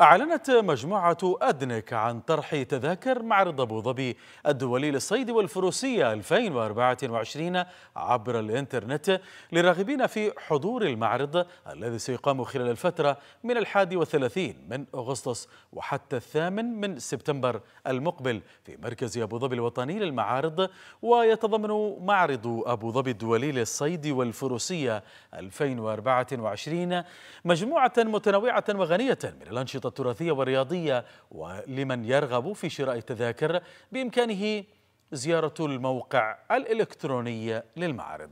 أعلنت مجموعة أدنك عن طرح تذاكر معرض أبو ظبي الدولي للصيد والفروسية 2024 عبر الإنترنت للراغبين في حضور المعرض الذي سيقام خلال الفترة من الحادي والثلاثين من أغسطس وحتى الثامن من سبتمبر المقبل في مركز أبو ظبي الوطني للمعارض ويتضمن معرض أبو ظبي الدولي للصيد والفروسية 2024 مجموعة متنوعة وغنية من الأنشطة التراثية والرياضية ولمن يرغب في شراء التذاكر بإمكانه زيارة الموقع الإلكتروني للمعارض